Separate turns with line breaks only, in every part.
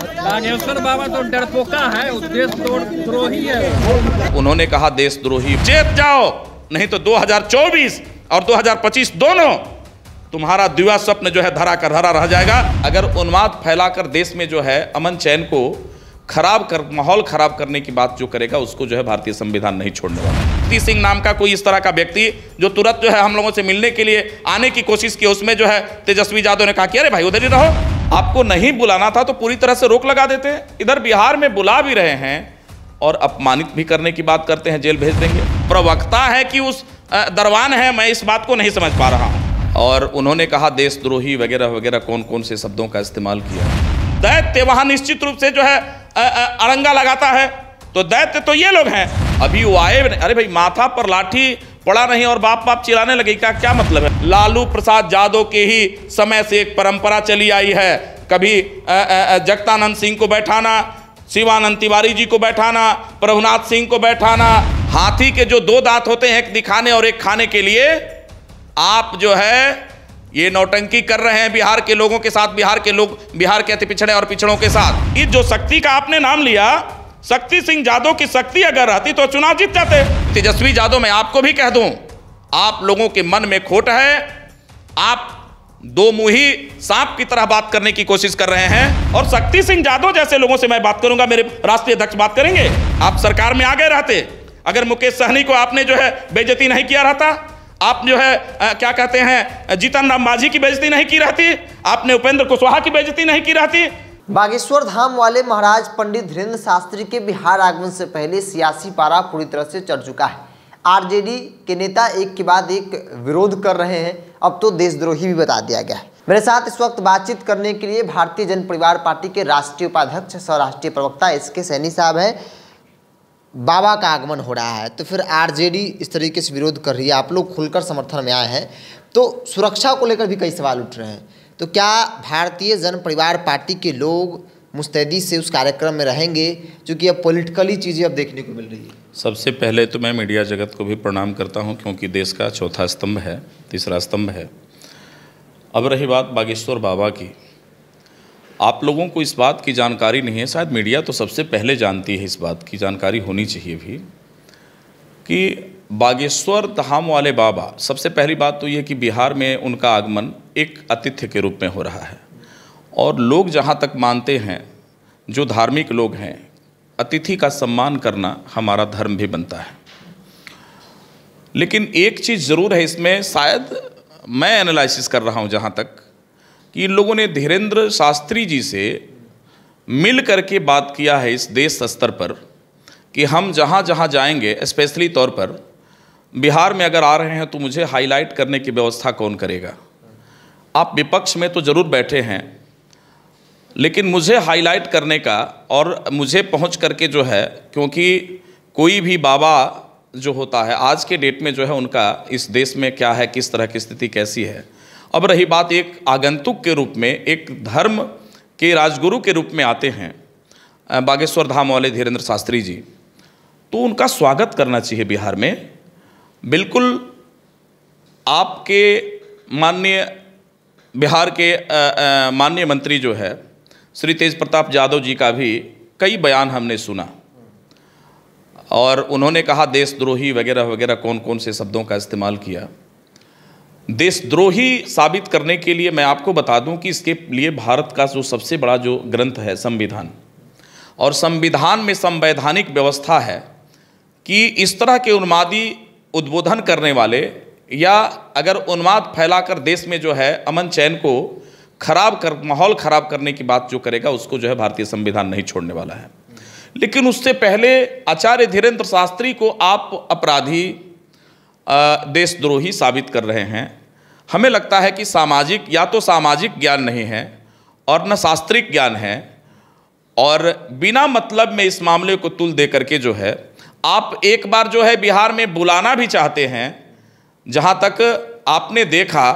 बागेश्वर बाबा तो डरपोका है देश तो द्रोही है उन्होंने कहा द्रोही जेब जाओ नहीं तो 2024 और 2025 दोनों तुम्हारा दिवा स्वप्न जो है धरा कर हरा रह जाएगा अगर उन्माद फैलाकर देश में जो है अमन चैन को खराब कर माहौल खराब करने की बात जो करेगा उसको जो है भारतीय संविधान नहीं छोड़ने वाला प्रीति सिंह नाम का कोई इस तरह का व्यक्ति जो तुरंत जो है हम लोगों से मिलने के लिए आने की कोशिश की उसमें जो है तेजस्वी यादव ने कहा कि अरे भाई उधर ही रहो आपको नहीं बुलाना था तो पूरी तरह से रोक लगा देते इधर बिहार में बुला भी रहे हैं और अपमानित भी करने की बात करते हैं जेल भेज देंगे प्रवक्ता है कि उस दरवान है मैं इस बात को नहीं समझ पा रहा हूँ और उन्होंने कहा देशद्रोही वगैरह वगैरह कौन कौन से शब्दों का इस्तेमाल किया दैत्य वहाँ निश्चित रूप से जो है अड़ंगा लगाता है तो दैत्य तो ये लोग हैं अभी वो आए अरे भाई माथा पर लाठी पड़ा नहीं और बाप बाप चिल्लाने लगे क्या क्या मतलब है लालू प्रसाद यादव के ही समय से एक परंपरा चली आई है कभी जगतानंद सिंह को बैठाना शिवानंद तिवारी जी को बैठाना प्रभुनाथ सिंह को बैठाना हाथी के जो दो दांत होते हैं एक दिखाने और एक खाने के लिए आप जो है ये नौटंकी कर रहे हैं बिहार के लोगों के साथ बिहार के लोग बिहार के अति पिछड़े और पिछड़ों के साथ इस जो शक्ति का आपने नाम लिया शक्ति सिंह यादव की शक्ति अगर रहती तो चुनाव जीत जाते तेजस्वी यादव मैं आपको भी कह दूं आप लोगों के मन में खोट है आप दो मुही सांप की तरह बात करने की कोशिश कर रहे हैं और शक्ति सिंह यादव जैसे लोगों से मैं बात करूंगा मेरे राष्ट्रीय अध्यक्ष बात करेंगे आप सरकार में आ गए रहते अगर मुकेश सहनी को आपने जो है बेजती नहीं किया रहता आप जो है आ, क्या कहते हैं जीतन राम मांझी की बेजती नहीं की रहती आपने उपेंद्र कुशवाहा की बेजती नहीं की रहती बागेश्वर
धाम वाले महाराज पंडित धीरेन्द्र शास्त्री के बिहार आगमन से पहले सियासी पारा पूरी तरह से चढ़ चुका है आरजेडी के नेता एक के बाद एक विरोध कर रहे हैं अब तो देशद्रोही भी बता दिया गया है मेरे साथ इस वक्त बातचीत करने के लिए भारतीय जन परिवार पार्टी के राष्ट्रीय उपाध्यक्ष सौराष्ट्रीय प्रवक्ता एस के सैनी साहब हैं बाबा का आगमन हो रहा है तो फिर आरजेडी इस तरीके से विरोध कर रही है आप लोग खुलकर समर्थन में आए हैं तो सुरक्षा को लेकर भी कई सवाल उठ रहे हैं तो क्या भारतीय जन परिवार पार्टी के लोग मुस्तैदी से उस कार्यक्रम में रहेंगे क्योंकि अब पॉलिटिकली चीज़ें अब देखने को मिल रही है
सबसे पहले तो मैं मीडिया जगत को भी प्रणाम करता हूं क्योंकि देश का चौथा स्तंभ है तीसरा स्तंभ है अब रही बात बागेश्वर बाबा की आप लोगों को इस बात की जानकारी नहीं है शायद मीडिया तो सबसे पहले जानती है इस बात की जानकारी होनी चाहिए भी कि बागेश्वर धाम वाले बाबा सबसे पहली बात तो यह कि बिहार में उनका आगमन एक आतिथ्य के रूप में हो रहा है और लोग जहाँ तक मानते हैं जो धार्मिक लोग हैं अतिथि का सम्मान करना हमारा धर्म भी बनता है लेकिन एक चीज़ ज़रूर है इसमें शायद मैं एनालिसिस कर रहा हूँ जहाँ तक कि इन लोगों ने धीरेन्द्र शास्त्री जी से मिल करके बात किया है इस देश स्तर पर कि हम जहाँ जहाँ जाएंगे स्पेशली तौर पर बिहार में अगर आ रहे हैं तो मुझे हाईलाइट करने की व्यवस्था कौन करेगा आप विपक्ष में तो ज़रूर बैठे हैं लेकिन मुझे हाईलाइट करने का और मुझे पहुंच करके जो है क्योंकि कोई भी बाबा जो होता है आज के डेट में जो है उनका इस देश में क्या है किस तरह की स्थिति कैसी है अब रही बात एक आगंतुक के रूप में एक धर्म के राजगुरु के रूप में आते हैं बागेश्वर धाम वाले धीरेन्द्र शास्त्री जी तो उनका स्वागत करना चाहिए बिहार में बिल्कुल आपके माननीय बिहार के माननीय मंत्री जो है श्री तेज प्रताप यादव जी का भी कई बयान हमने सुना और उन्होंने कहा देशद्रोही वगैरह वगैरह कौन कौन से शब्दों का इस्तेमाल किया देशद्रोही साबित करने के लिए मैं आपको बता दूं कि इसके लिए भारत का जो सबसे बड़ा जो ग्रंथ है संविधान और संविधान में संवैधानिक व्यवस्था है कि इस तरह के उन्मादी उद्बोधन करने वाले या अगर उन्माद फैलाकर देश में जो है अमन चैन को खराब कर माहौल खराब करने की बात जो करेगा उसको जो है भारतीय संविधान नहीं छोड़ने वाला है लेकिन उससे पहले आचार्य धीरेन्द्र शास्त्री को आप अपराधी देशद्रोही साबित कर रहे हैं हमें लगता है कि सामाजिक या तो सामाजिक ज्ञान नहीं है और न शास्त्रिक ज्ञान है और बिना मतलब में इस मामले को तुल दे करके जो है आप एक बार जो है बिहार में बुलाना भी चाहते हैं जहाँ तक आपने देखा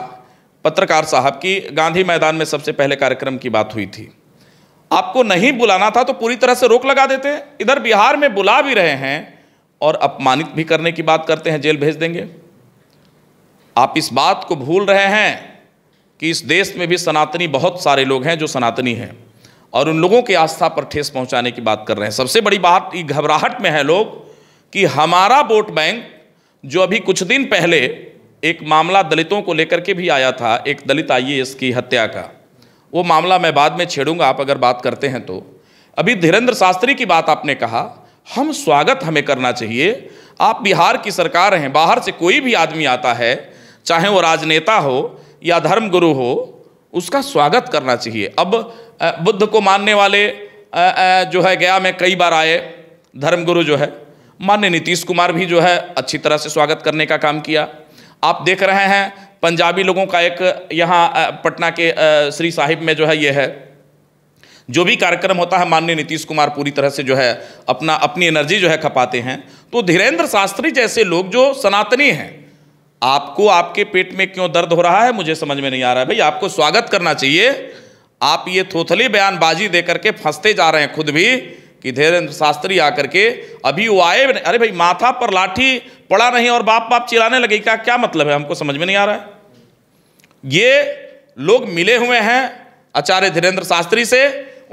पत्रकार साहब की गांधी मैदान में सबसे पहले कार्यक्रम की बात हुई थी आपको नहीं बुलाना था तो पूरी तरह से रोक लगा देते इधर बिहार में बुला भी रहे हैं और अपमानित भी करने की बात करते हैं जेल भेज देंगे आप इस बात को भूल रहे हैं कि इस देश में भी सनातनी बहुत सारे लोग हैं जो सनातनी हैं और उन लोगों की आस्था पर ठेस पहुंचाने की बात कर रहे हैं सबसे बड़ी बात घबराहट में है लोग कि हमारा वोट बैंक जो अभी कुछ दिन पहले एक मामला दलितों को लेकर के भी आया था एक दलित आई की हत्या का वो मामला मैं बाद में छेड़ूंगा आप अगर बात करते हैं तो अभी धीरेन्द्र शास्त्री की बात आपने कहा हम स्वागत हमें करना चाहिए आप बिहार की सरकार हैं बाहर से कोई भी आदमी आता है चाहे वो राजनेता हो या धर्मगुरु हो उसका स्वागत करना चाहिए अब बुद्ध को मानने वाले जो है गया में कई बार आए धर्मगुरु जो है मान्य नीतीश कुमार भी जो है अच्छी तरह से स्वागत करने का काम किया आप देख रहे हैं पंजाबी लोगों का एक यहाँ पटना के श्री साहिब में जो है ये है जो भी कार्यक्रम होता है माननीय नीतीश कुमार पूरी तरह से जो है अपना अपनी एनर्जी जो है खपाते हैं तो धीरेन्द्र शास्त्री जैसे लोग जो सनातनी हैं आपको आपके पेट में क्यों दर्द हो रहा है मुझे समझ में नहीं आ रहा है भाई आपको स्वागत करना चाहिए आप ये थोथली बयानबाजी दे करके फंसते जा रहे हैं खुद भी कि धीरेन्द्र शास्त्री आकर के अभी वो आए अरे भाई माथा पर लाठी पड़ा नहीं और बाप बाप चिल्लाने लगे क्या क्या मतलब है हमको समझ में नहीं आ रहा है ये लोग मिले हुए हैं आचार्य धीरेन्द्र शास्त्री से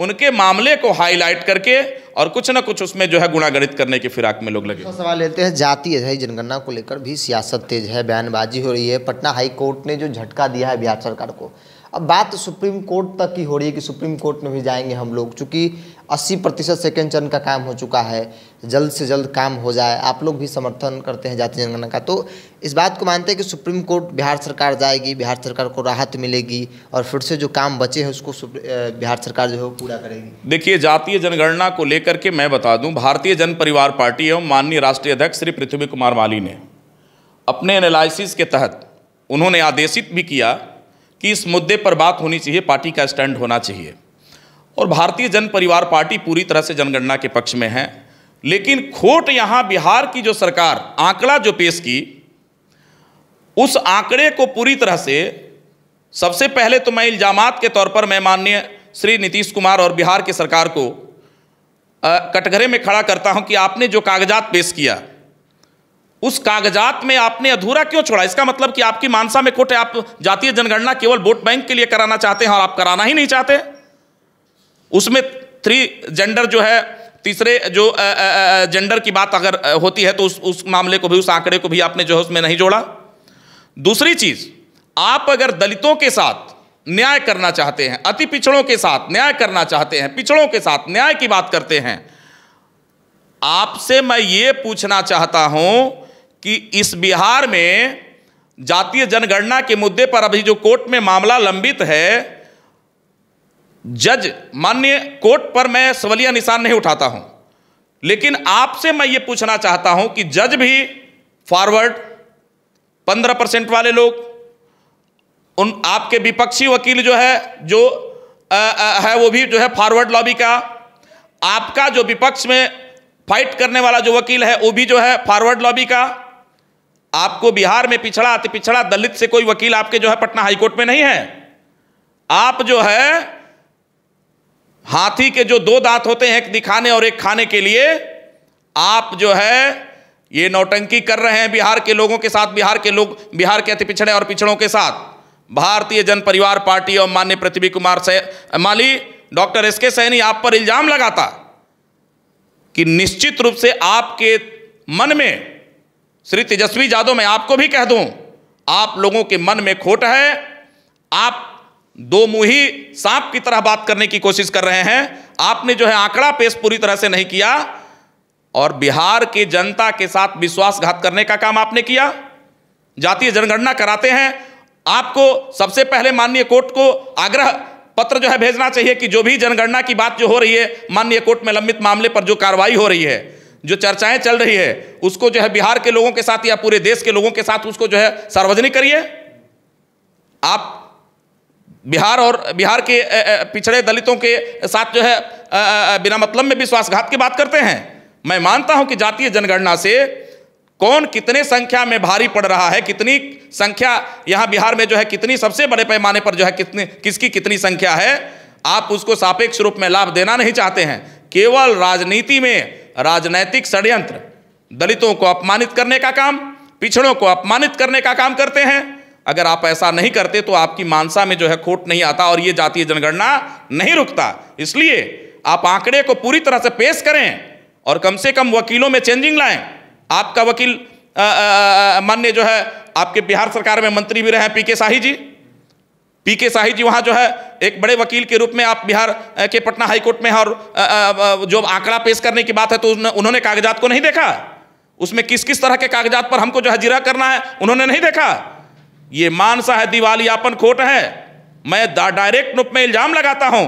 उनके मामले को हाईलाइट करके और कुछ ना कुछ उसमें जो है गुणागणित करने की फिराक में लोग लगे तो
सवाल लेते हैं जाति है जनगणना को लेकर भी सियासत तेज है बयानबाजी हो रही है पटना हाई कोर्ट ने जो झटका दिया है बिहार सरकार को अब बात सुप्रीम कोर्ट तक की हो रही है कि सुप्रीम कोर्ट में भी जाएंगे हम लोग चूंकि अस्सी प्रतिशत सेकेंड चरण का काम हो चुका है जल्द से जल्द काम हो जाए आप लोग भी समर्थन करते हैं जाति जनगणना का तो इस बात को मानते हैं कि सुप्रीम कोर्ट बिहार सरकार जाएगी बिहार सरकार को राहत मिलेगी और फिर से जो काम बचे हैं उसको बिहार सरकार जो है वो
पूरा करेगी देखिए जातीय जनगणना को लेकर के मैं बता दूँ भारतीय जन परिवार पार्टी एवं माननीय राष्ट्रीय अध्यक्ष श्री पृथ्वी कुमार माली ने अपने एनालिसिस के तहत उन्होंने आदेशित भी किया कि इस मुद्दे पर बात होनी चाहिए पार्टी का स्टैंड होना चाहिए और भारतीय जन परिवार पार्टी पूरी तरह से जनगणना के पक्ष में है लेकिन खोट यहाँ बिहार की जो सरकार आंकड़ा जो पेश की उस आंकड़े को पूरी तरह से सबसे पहले तो मैं इल्जाम के तौर पर मैं माननीय श्री नीतीश कुमार और बिहार की सरकार को कटघरे में खड़ा करता हूं कि आपने जो कागजात पेश किया उस कागजात में आपने अधूरा क्यों छोड़ा इसका मतलब कि आपकी मानसा में खोट है आप जातीय जनगणना केवल वोट बैंक के लिए कराना चाहते हैं और आप कराना ही नहीं चाहते उसमें थ्री जेंडर जो है तीसरे जो जेंडर की बात अगर होती है तो उस उस मामले को भी उस आंकड़े को भी आपने जो है उसमें नहीं जोड़ा दूसरी चीज आप अगर दलितों के साथ न्याय करना चाहते हैं अति पिछड़ों के साथ न्याय करना चाहते हैं पिछड़ों के साथ न्याय की बात करते हैं आपसे मैं ये पूछना चाहता हूं कि इस बिहार में जातीय जनगणना के मुद्दे पर अभी जो कोर्ट में मामला लंबित है जज मान्य कोर्ट पर मैं सवलिया निशान नहीं उठाता हूं लेकिन आपसे मैं ये पूछना चाहता हूं कि जज भी फॉरवर्ड पंद्रह परसेंट वाले लोग उन आपके विपक्षी वकील जो है जो आ, आ, है वो भी जो है फॉरवर्ड लॉबी का आपका जो विपक्ष में फाइट करने वाला जो वकील है वो भी जो है फॉरवर्ड लॉबी का आपको बिहार में पिछड़ा अति पिछड़ा दलित से कोई वकील आपके जो है पटना हाईकोर्ट में नहीं है आप जो है हाथी के जो दो दांत होते हैं एक दिखाने और एक खाने के लिए आप जो है ये नौटंकी कर रहे हैं बिहार के लोगों के साथ बिहार के लोग बिहार के अति पिछड़े और पिछड़ों के साथ भारतीय जन परिवार पार्टी और मान्य पृथ्वी कुमार से माली डॉक्टर एस के सैनी आप पर इल्जाम लगाता कि निश्चित रूप से आपके मन में श्री तेजस्वी यादव मैं आपको भी कह दूं आप लोगों के मन में खोट है आप दो मुही सांप की तरह बात करने की कोशिश कर रहे हैं आपने जो है आंकड़ा पेश पूरी तरह से नहीं किया और बिहार की जनता के साथ विश्वासघात करने का काम आपने किया जातीय जनगणना कराते हैं आपको सबसे पहले माननीय कोर्ट को आग्रह पत्र जो है भेजना चाहिए कि जो भी जनगणना की बात जो हो रही है माननीय कोर्ट में लंबित मामले पर जो कार्रवाई हो रही है जो चर्चाएं चल रही है उसको जो है बिहार के लोगों के साथ या पूरे देश के लोगों के साथ उसको जो है सार्वजनिक करिए आप बिहार और बिहार के पिछड़े दलितों के साथ जो है बिना मतलब में विश्वासघात की बात करते हैं मैं मानता हूं कि जातीय जनगणना से कौन कितने संख्या में भारी पड़ रहा है कितनी संख्या यहाँ बिहार में जो है कितनी सबसे बड़े पैमाने पर जो है कितने किसकी कितनी संख्या है आप उसको सापेक्ष रूप में लाभ देना नहीं चाहते हैं केवल राजनीति में राजनैतिक षड्यंत्र दलितों को अपमानित करने का काम पिछड़ों को अपमानित करने का काम करते हैं अगर आप ऐसा नहीं करते तो आपकी मानसा में जो है खोट नहीं आता और ये जातीय जनगणना नहीं रुकता इसलिए आप आंकड़े को पूरी तरह से पेश करें और कम से कम वकीलों में चेंजिंग लाएं आपका वकील मान्य जो है आपके बिहार सरकार में मंत्री भी रहे हैं पी के शाही जी पी के शाही जी वहाँ जो है एक बड़े वकील के रूप में आप बिहार के पटना हाईकोर्ट में और जो आंकड़ा पेश करने की बात है तो उन्होंने कागजात को नहीं देखा उसमें किस किस तरह के कागजात पर हमको जो है जिरा करना है उन्होंने नहीं देखा ये मानसा है दिवालियापन खोट है मैं डायरेक्ट रूप में इल्जाम लगाता हूं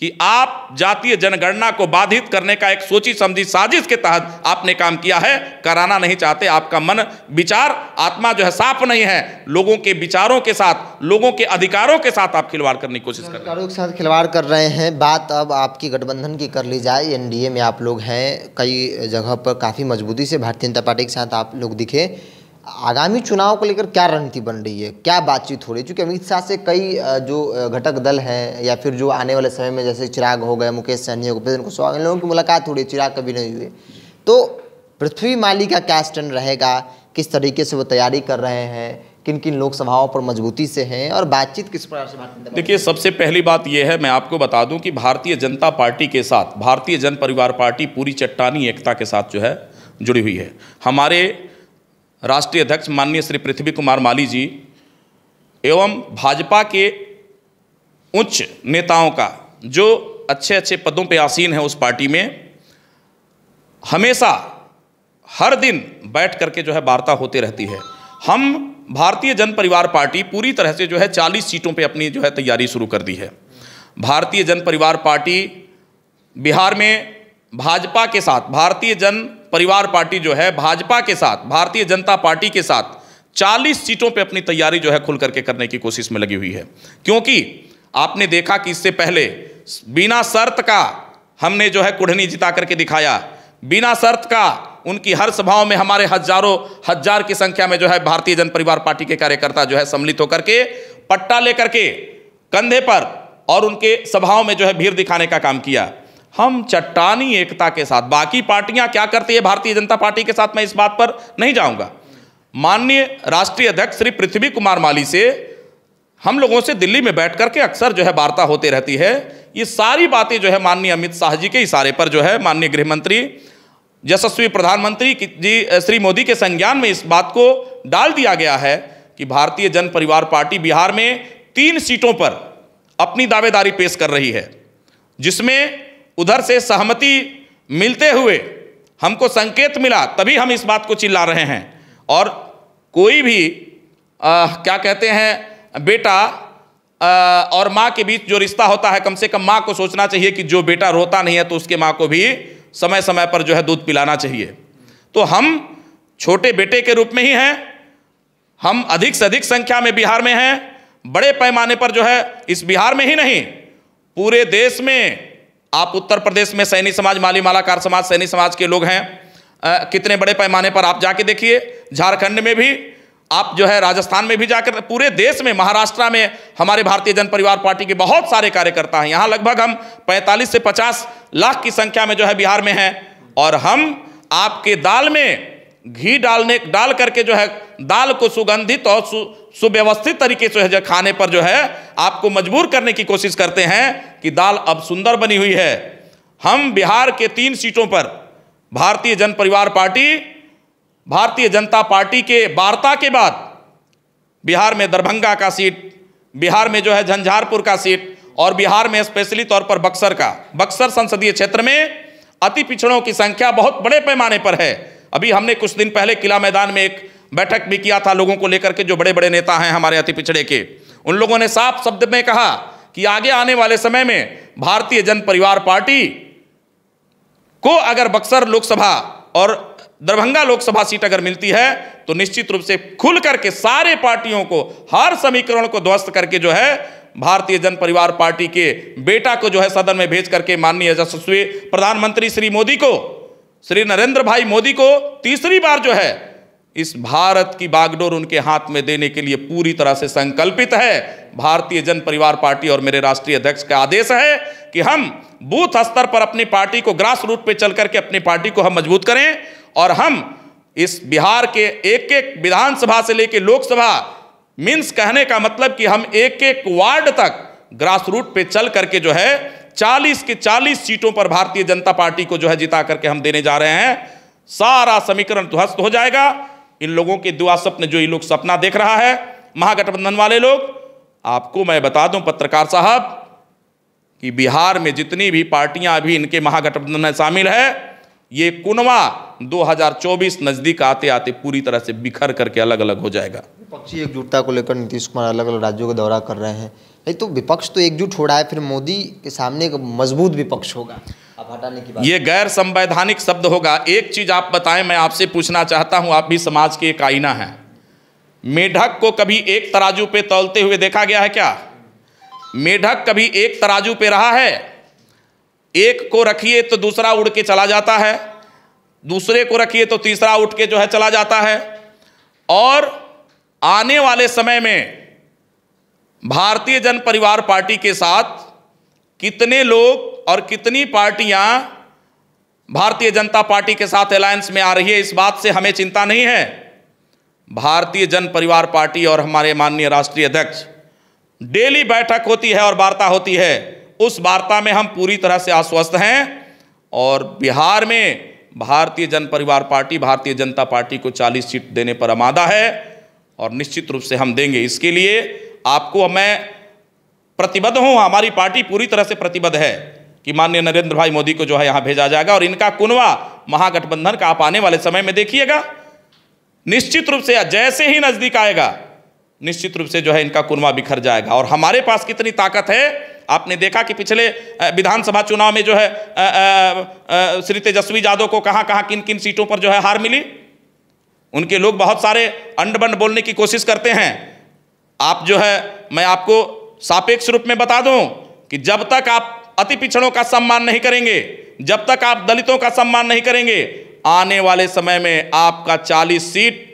कि आप जातीय जनगणना को बाधित करने का एक सोची समझी साजिश के तहत आपने काम किया है कराना नहीं चाहते आपका मन विचार आत्मा जो है साफ नहीं है लोगों के विचारों के साथ लोगों के अधिकारों के साथ आप खिलवाड़ करने की कोशिश कर रहे
हैं साथ खिलवाड़ कर रहे हैं बात अब आपकी गठबंधन की कर ली जाए एनडीए में आप लोग हैं कई जगह पर काफ़ी मजबूती से भारतीय जनता पार्टी के साथ आप लोग दिखे आगामी चुनाव को लेकर क्या रणनीति बन रही है क्या बातचीत हो रही है क्योंकि अमित शाह से कई जो घटक दल हैं या फिर जो आने वाले समय में जैसे चिराग हो गए मुकेश सहनी हो गए कुशवाहा इन लोगों की मुलाकात हो रही है चिराग कभी नहीं हुए तो पृथ्वी माली का क्या स्टैंड रहेगा किस तरीके से वो तैयारी कर रहे हैं किन किन लोकसभाओं पर मजबूती से हैं और बातचीत किस प्रकार से बात
देखिए सबसे पहली बात यह है मैं आपको बता दूं कि भारतीय जनता पार्टी के साथ भारतीय जन परिवार पार्टी पूरी चट्टानी एकता के साथ जो है जुड़ी हुई है हमारे राष्ट्रीय अध्यक्ष माननीय श्री पृथ्वी कुमार माली जी एवं भाजपा के उच्च नेताओं का जो अच्छे अच्छे पदों पर आसीन है उस पार्टी में हमेशा हर दिन बैठ करके जो है वार्ता होते रहती है हम भारतीय जन परिवार पार्टी पूरी तरह से जो है 40 सीटों पे अपनी जो है तैयारी शुरू कर दी है भारतीय जन परिवार पार्टी बिहार में भाजपा के साथ भारतीय जन परिवार पार्टी जो है भाजपा के साथ भारतीय जनता पार्टी के साथ 40 सीटों पे अपनी तैयारी जो है खुल करके करने की कोशिश में लगी हुई है क्योंकि आपने देखा कि इससे पहले बिना शर्त का हमने जो है कुढ़नी जिता करके दिखाया बिना शर्त का उनकी हर सभाओं में हमारे हजारों हजार की संख्या में जो है भारतीय जन परिवार पार्टी के कार्यकर्ता जो है सम्मिलित होकर के पट्टा लेकर के कंधे पर और उनके सभाओं में जो है भीड़ दिखाने का काम किया हम चट्टानी एकता के साथ बाकी पार्टियां क्या करती है भारतीय जनता पार्टी के साथ मैं इस बात पर नहीं जाऊंगा माननीय राष्ट्रीय अध्यक्ष श्री पृथ्वी कुमार माली से हम लोगों से दिल्ली में बैठ करके अक्सर जो है वार्ता होते रहती है ये सारी बातें जो है माननीय अमित शाह जी के इशारे पर जो है माननीय गृह मंत्री यशस्वी प्रधानमंत्री जी श्री मोदी के संज्ञान में इस बात को डाल दिया गया है कि भारतीय जन परिवार पार्टी बिहार में तीन सीटों पर अपनी दावेदारी पेश कर रही है जिसमें उधर से सहमति मिलते हुए हमको संकेत मिला तभी हम इस बात को चिल्ला रहे हैं और कोई भी आ, क्या कहते हैं बेटा आ, और माँ के बीच जो रिश्ता होता है कम से कम माँ को सोचना चाहिए कि जो बेटा रोता नहीं है तो उसके माँ को भी समय समय पर जो है दूध पिलाना चाहिए तो हम छोटे बेटे के रूप में ही हैं हम अधिक से अधिक संख्या में बिहार में हैं बड़े पैमाने पर जो है इस बिहार में ही नहीं पूरे देश में आप उत्तर प्रदेश में सैनी समाज माली मालाकार समाज सैनी समाज के लोग हैं आ, कितने बड़े पैमाने पर आप जाके देखिए झारखंड में भी आप जो है राजस्थान में भी जाकर पूरे देश में महाराष्ट्र में हमारे भारतीय जन परिवार पार्टी के बहुत सारे कार्यकर्ता हैं यहाँ लगभग हम 45 से 50 लाख की संख्या में जो है बिहार में हैं और हम आपके दाल में घी डालने डाल करके जो है दाल को सुगंधित और सु, सुव्यवस्थित तरीके से जो खाने पर जो है आपको मजबूर करने की कोशिश करते हैं कि दाल अब सुंदर बनी हुई है हम बिहार के तीन सीटों पर भारतीय जन परिवार पार्टी भारतीय जनता पार्टी के वार्ता के बाद बिहार में दरभंगा का सीट बिहार में जो है झंझारपुर का सीट और बिहार में स्पेशली तौर पर बक्सर का बक्सर संसदीय क्षेत्र में अति पिछड़ों की संख्या बहुत बड़े पैमाने पर है अभी हमने कुछ दिन पहले किला मैदान में एक बैठक भी किया था लोगों को लेकर के जो बड़े बड़े नेता हैं हमारे अति पिछड़े के उन लोगों ने साफ शब्द में कहा कि आगे आने वाले समय में भारतीय जन परिवार पार्टी को अगर बक्सर लोकसभा और दरभंगा लोकसभा सीट अगर मिलती है तो निश्चित रूप से खुल करके सारे पार्टियों को हर समीकरण को ध्वस्त करके जो है भारतीय जन परिवार पार्टी के बेटा को जो है सदन में भेज करके माननीय यशस्वी प्रधानमंत्री श्री मोदी को श्री नरेंद्र भाई मोदी को तीसरी बार जो है इस भारत की बागडोर उनके हाथ में देने के लिए पूरी तरह से संकल्पित है भारतीय जन परिवार पार्टी और मेरे राष्ट्रीय अध्यक्ष का आदेश है कि हम बूथ स्तर पर अपनी पार्टी को ग्रास रूट पे चल करके अपनी पार्टी को हम मजबूत करें और हम इस बिहार के एक एक विधानसभा से लेकर लोकसभा मीन्स कहने का मतलब कि हम एक एक वार्ड तक ग्रास रूट पे चल करके जो है 40 के 40 सीटों पर भारतीय जनता पार्टी को जो है जिता करके हम देने जा रहे हैं सारा समीकरण ध्वस्त हो जाएगा इन लोगों के दुआ सपने जो ये लोग सपना देख रहा है महागठबंधन वाले लोग आपको मैं बता दूं पत्रकार साहब कि बिहार में जितनी भी पार्टियां अभी इनके महागठबंधन में शामिल है ये कुनवा 2024 नजदीक आते आते पूरी तरह से बिखर करके अलग अलग हो जाएगा
विपक्षी एकजुटता को लेकर नीतीश कुमार अलग अलग राज्यों का दौरा कर रहे हैं नहीं तो विपक्ष तो एकजुट हो रहा है फिर मोदी के सामने एक मजबूत विपक्ष होगा
हटाने ये गैर संवैधानिक शब्द होगा एक चीज़ आप बताएं मैं आपसे पूछना चाहता हूँ आप भी समाज के एक आईना है मेढक को कभी एक तराजू पे तौलते हुए देखा गया है क्या मेढक कभी एक तराजू पे रहा है एक को रखिए तो दूसरा उड़ के चला जाता है दूसरे को रखिए तो तीसरा उठ के जो है चला जाता है और आने वाले समय में भारतीय जन परिवार पार्टी के साथ कितने लोग और कितनी पार्टियां भारतीय जनता पार्टी के साथ अलायंस में आ रही है इस बात से हमें चिंता नहीं है भारतीय जन परिवार पार्टी और हमारे माननीय राष्ट्रीय अध्यक्ष डेली बैठक होती है और वार्ता होती है उस वार्ता में हम पूरी तरह से आश्वस्त हैं और बिहार में भारतीय जन परिवार पार्टी भारतीय जनता पार्टी को 40 सीट देने पर आमादा है और निश्चित रूप से हम देंगे इसके लिए आपको मैं प्रतिबद्ध हूँ हमारी पार्टी पूरी तरह से प्रतिबद्ध है कि माननीय नरेंद्र भाई मोदी को जो है यहाँ भेजा जाएगा और इनका कुनवा महागठबंधन का आप आने वाले समय में देखिएगा निश्चित रूप से जैसे ही नज़दीक आएगा निश्चित रूप से जो है इनका कुनवा बिखर जाएगा और हमारे पास कितनी ताकत है आपने देखा कि पिछले विधानसभा चुनाव में जो है श्री तेजस्वी यादव को कहाँ कहाँ किन किन सीटों पर जो है हार मिली उनके लोग बहुत सारे अंडबंड बोलने की कोशिश करते हैं आप जो है मैं आपको सापेक्ष रूप में बता दूं कि जब तक आप अति पिछड़ों का सम्मान नहीं करेंगे जब तक आप दलितों का सम्मान नहीं करेंगे आने वाले समय में आपका 40 सीट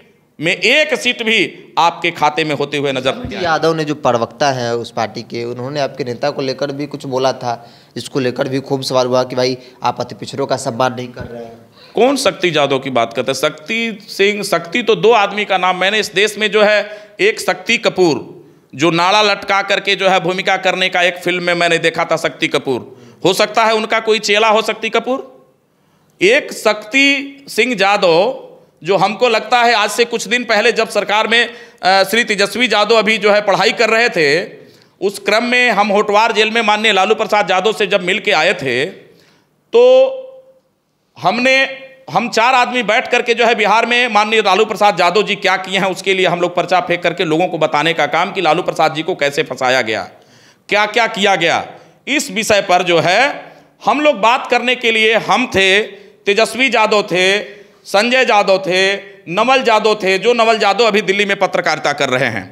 में एक सीट भी आपके खाते में होते हुए नजर
यादव ने जो प्रवक्ता है उस पार्टी के उन्होंने आपके नेता को लेकर भी कुछ बोला था इसको लेकर भी खूब सवाल हुआ कि भाई आप अति पिछड़ों का सम्मान नहीं कर रहे हैं
कौन शक्ति यादव की बात करते हैं शक्ति सिंह शक्ति तो दो आदमी का नाम मैंने इस देश में जो है एक शक्ति कपूर जो नाला लटका करके जो है भूमिका करने का एक फिल्म में मैंने देखा था शक्ति कपूर हो सकता है उनका कोई चेला हो शक्ति कपूर एक शक्ति सिंह यादव जो हमको लगता है आज से कुछ दिन पहले जब सरकार में श्री तेजस्वी यादव अभी जो है पढ़ाई कर रहे थे उस क्रम में हम होटवार जेल में माननीय लालू प्रसाद यादव से जब मिल के आए थे तो हमने हम चार आदमी बैठ करके जो है बिहार में माननीय लालू प्रसाद यादव जी क्या किए हैं उसके लिए हम लोग पर्चा फेंक करके लोगों को बताने का काम कि लालू प्रसाद जी को कैसे फंसाया गया क्या क्या किया गया इस विषय पर जो है हम लोग बात करने के लिए हम थे तेजस्वी यादव थे संजय यादव थे नवल यादव थे जो नवल यादव अभी दिल्ली में पत्रकारिता कर रहे हैं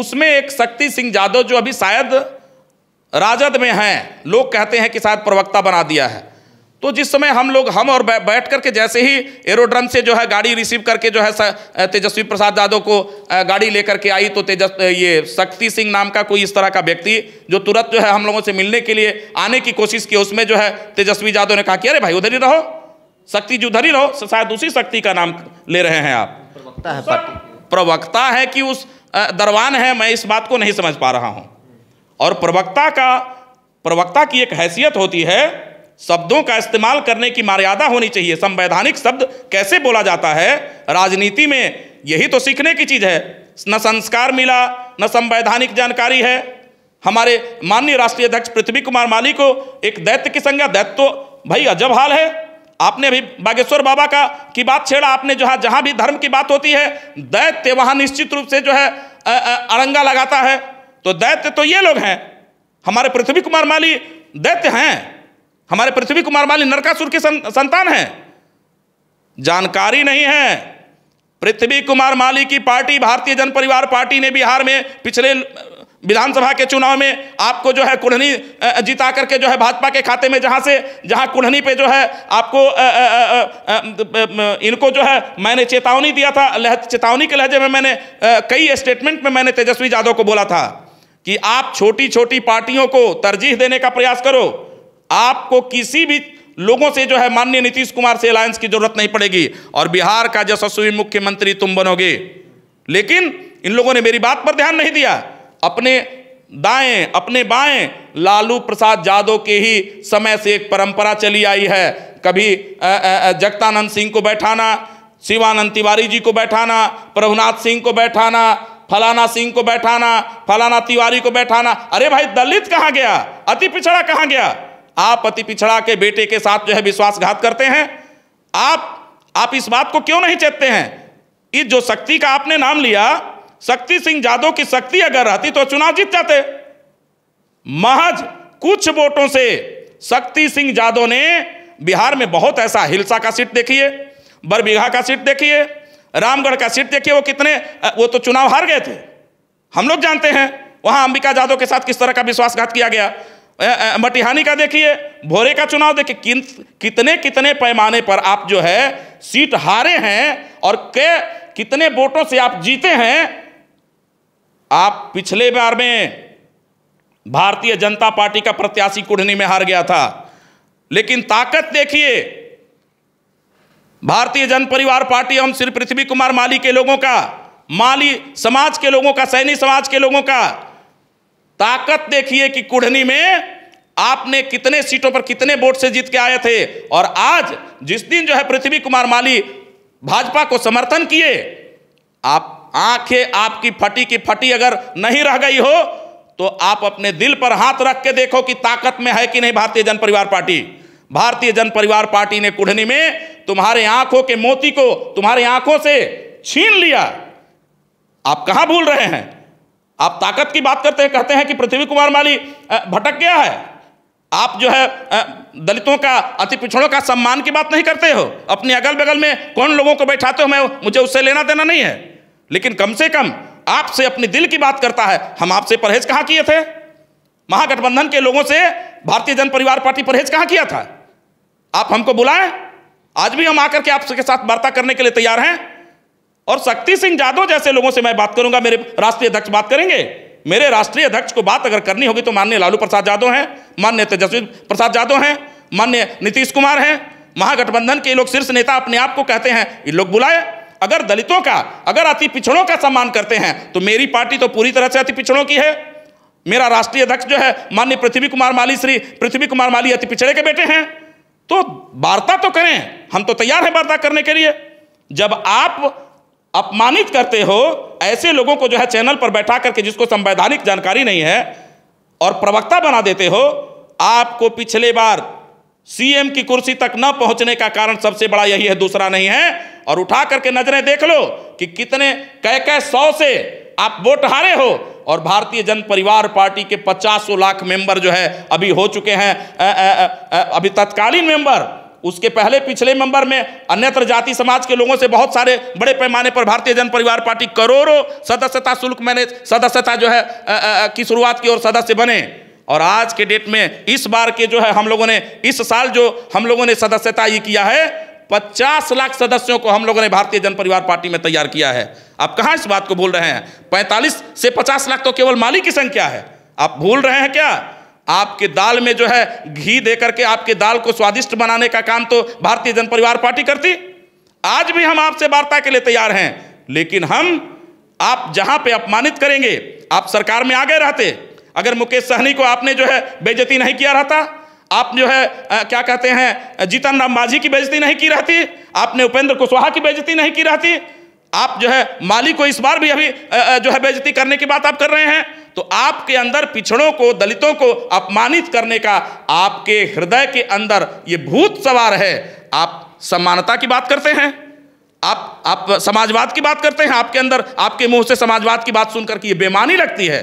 उसमें एक शक्ति सिंह यादव जो अभी शायद राजद में हैं लोग कहते हैं कि शायद प्रवक्ता बना दिया है तो जिस समय हम लोग हम और बैठ करके जैसे ही एरोड्रम से जो है गाड़ी रिसीव करके जो है तेजस्वी प्रसाद यादव को गाड़ी लेकर के आई तो तेजस ये शक्ति सिंह नाम का कोई इस तरह का व्यक्ति जो तुरंत जो है हम लोगों से मिलने के लिए आने की कोशिश की उसमें जो है तेजस्वी यादव ने कहा कि अरे भाई उधर ही रहो शक्ति जी उधर ही रहो शायद उसी शक्ति का नाम ले रहे हैं आप प्रवक्ता है प्रवक्ता है कि उस दरवान है मैं इस बात को नहीं समझ पा रहा हूँ और प्रवक्ता का प्रवक्ता की एक हैसियत होती है शब्दों का इस्तेमाल करने की मर्यादा होनी चाहिए संवैधानिक शब्द कैसे बोला जाता है राजनीति में यही तो सीखने की चीज़ है न संस्कार मिला न संवैधानिक जानकारी है हमारे माननीय राष्ट्रीय अध्यक्ष पृथ्वी कुमार माली को एक दैत्य की संज्ञा दैत्य तो भाई अजब हाल है आपने अभी बागेश्वर बाबा का की बात छेड़ा आपने जहाँ जहाँ भी धर्म की बात होती है दैत्य वहाँ निश्चित रूप से जो है अरंगा अड़ंगा लगाता है तो दैत्य तो ये लोग हैं हमारे पृथ्वी कुमार माली दैत्य हैं हमारे पृथ्वी कुमार माली नरकासुर की संतान है जानकारी नहीं है पृथ्वी कुमार माली की पार्टी भारतीय जन परिवार पार्टी ने बिहार में पिछले विधानसभा के चुनाव में आपको जो है कुल्हनी जीता करके जो है भाजपा के खाते में जहाँ से जहाँ कुल्हनी पे जो है आपको आ, आ, आ, इनको जो है मैंने चेतावनी दिया था चेतावनी के लहजे में मैंने कई स्टेटमेंट में मैंने तेजस्वी यादव को बोला था कि आप छोटी छोटी पार्टियों को तरजीह देने का प्रयास करो आपको किसी भी लोगों से जो है माननीय नीतीश कुमार से अलायंस की जरूरत नहीं पड़ेगी और बिहार का यशस्वी मुख्यमंत्री तुम बनोगे लेकिन इन लोगों ने मेरी बात पर ध्यान नहीं दिया अपने दाएं अपने बाएं लालू प्रसाद यादव के ही समय से एक परंपरा चली आई है कभी जगतानंद सिंह को बैठाना शिवानंद तिवारी जी को बैठाना प्रभुनाथ सिंह को बैठाना फलाना सिंह को बैठाना फलाना तिवारी को बैठाना अरे भाई दलित कहाँ गया अति पिछड़ा कहाँ गया आप पति पिछड़ा के बेटे के साथ जो है विश्वासघात करते हैं आप आप इस बात को क्यों नहीं चेतते हैं इस जो शक्ति का आपने नाम लिया शक्ति सिंह यादव की शक्ति अगर रहती तो चुनाव जीत जाते महज कुछ वोटों से शक्ति सिंह यादव ने बिहार में बहुत ऐसा हिलसा का सीट देखिए बरबीघा का सीट देखिए रामगढ़ का सीट देखिए वो कितने वो तो चुनाव हार गए थे हम लोग जानते हैं वहां अंबिका यादव के साथ किस तरह का विश्वासघात किया गया मटिहानी का देखिए भोरे का चुनाव देखिए किन कितने कितने पैमाने पर आप जो है सीट हारे हैं और के कितने वोटों से आप जीते हैं आप पिछले बार में भारतीय जनता पार्टी का प्रत्याशी कुढ़नी में हार गया था लेकिन ताकत देखिए भारतीय जन परिवार पार्टी हम श्री पृथ्वी कुमार माली के लोगों का माली समाज के लोगों का सैनी समाज के लोगों का ताकत देखिए कि कुढ़नी में आपने कितने सीटों पर कितने वोट से जीत के आए थे और आज जिस दिन जो है पृथ्वी कुमार माली भाजपा को समर्थन किए आप आंखें आपकी फटी की फटी अगर नहीं रह गई हो तो आप अपने दिल पर हाथ रख के देखो कि ताकत में है कि नहीं भारतीय जन परिवार पार्टी भारतीय जन परिवार पार्टी ने कुढ़नी में तुम्हारे आंखों के मोती को तुम्हारी आंखों से छीन लिया आप कहां भूल रहे हैं आप ताकत की बात करते हैं कहते हैं कि पृथ्वी कुमार माली भटक गया है आप जो है दलितों का अति पिछड़ों का सम्मान की बात नहीं करते हो अपने अगल बगल में कौन लोगों को बैठाते हो मैं मुझे उससे लेना देना नहीं है लेकिन कम से कम आपसे अपने दिल की बात करता है हम आपसे परहेज कहाँ किए थे महागठबंधन के लोगों से भारतीय जन परिवार पार्टी परहेज कहाँ किया था आप हमको बुलाएं आज भी हम आकर के आपके साथ वार्ता करने के लिए तैयार हैं और शक्ति सिंह यादव जैसे लोगों से मैं बात करूंगा मेरे राष्ट्रीय अध्यक्ष बात करेंगे मेरे राष्ट्रीय अध्यक्ष को बात अगर करनी होगी तो माननीय लालू प्रसाद यादव हैं मान्य तेजस्वी प्रसाद यादव हैं मान्य नीतीश कुमार हैं महागठबंधन के लोग शीर्ष नेता अपने आप को कहते हैं ये लोग बुलाए अगर दलितों का अगर अति पिछड़ों का सम्मान करते हैं तो मेरी पार्टी तो पूरी तरह से अति पिछड़ों की है मेरा राष्ट्रीय अध्यक्ष जो है माननीय पृथ्वी कुमार माली श्री पृथ्वी कुमार माली अति पिछड़े के बेटे हैं तो वार्ता तो करें हम तो तैयार हैं वार्ता करने के लिए जब आप अपमानित करते हो ऐसे लोगों को जो है चैनल पर बैठा करके जिसको संवैधानिक जानकारी नहीं है और प्रवक्ता बना देते हो आपको पिछले बार सीएम की कुर्सी तक न पहुंचने का कारण सबसे बड़ा यही है दूसरा नहीं है और उठा करके नजरें देख लो कि कितने कह कह सौ से आप वोट हारे हो और भारतीय जन परिवार पार्टी के पचासों लाख मेंबर जो है अभी हो चुके हैं अभी तत्कालीन मेंबर उसके पहले पिछले नंबर में अन्यत्र जाति समाज के लोगों से बहुत सारे बड़े पैमाने पर भारतीय जन परिवार पार्टी करोड़ों सदस्यता शुल्क मैंने सदस्यता जो है आ, आ, की शुरुआत की और सदस्य बने और आज के डेट में इस बार के जो है हम लोगों ने इस साल जो हम लोगों ने सदस्यता ये किया है पचास लाख सदस्यों को हम लोगों ने भारतीय जन परिवार पार्टी में तैयार किया है आप कहाँ इस बात को भूल रहे हैं पैंतालीस से पचास लाख तो केवल माली की संख्या है आप भूल रहे हैं क्या आपके दाल में जो है घी दे करके आपके दाल को स्वादिष्ट बनाने का काम तो भारतीय जन परिवार पार्टी करती आज भी हम आपसे वार्ता के लिए तैयार हैं लेकिन हम आप जहां पे अपमानित करेंगे आप सरकार में आ गए रहते अगर मुकेश सहनी को आपने जो है बेजती नहीं किया रहता आप जो है आ, क्या कहते हैं जीतन राम माझी की बेजती नहीं की रहती आपने उपेंद्र कुशवाहा की बेजती नहीं की रहती आप जो है माली को इस बार भी अभी जो है बेजती करने की बात आप कर रहे हैं तो आपके अंदर पिछड़ों को दलितों को अपमानित करने का आपके हृदय के अंदर ये भूत सवार है आप समानता की बात करते हैं आप आप समाजवाद की बात करते हैं आपके अंदर आपके मुंह से समाजवाद की बात सुनकर कि ये बेमानी लगती है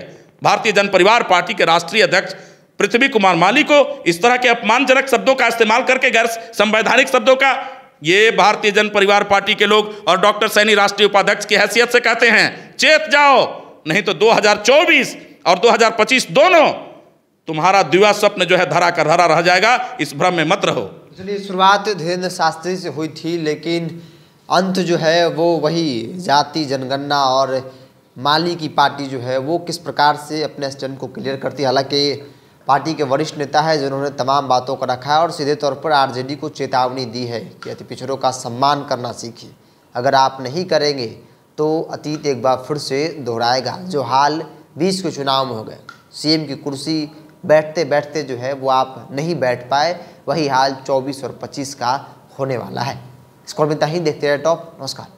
भारतीय जन परिवार पार्टी के राष्ट्रीय अध्यक्ष पृथ्वी कुमार माली को इस तरह के अपमानजनक शब्दों का इस्तेमाल करके गैर संवैधानिक शब्दों का ये भारतीय जन परिवार पार्टी के लोग और डॉक्टर सैनी राष्ट्रीय उपाध्यक्ष की हैसियत से कहते हैं चेत जाओ नहीं तो 2024 और 2025 दोनों तुम्हारा दिवा स्वप्न जो है धरा कर धरा रह जाएगा इस भ्रम में मत रहो
इसलिए शुरुआत धीरेन्द्र शास्त्री से हुई थी लेकिन अंत जो है वो वही जाति जनगणना और माली की पार्टी जो है वो किस प्रकार से अपने स्टैंड को क्लियर करती है हालांकि पार्टी के वरिष्ठ नेता है जिन्होंने तमाम बातों को रखा है और सीधे तौर पर आरजेडी को चेतावनी दी है कि अति पिछड़ों का सम्मान करना सीखिए अगर आप नहीं करेंगे तो अतीत एक बार फिर से दोहराएगा जो हाल बीस के चुनाव में हो गए सीएम की कुर्सी बैठते बैठते जो है वो आप नहीं बैठ पाए वही हाल 24 और 25 का होने वाला है इसको में ही देखते रहे टॉप नमस्कार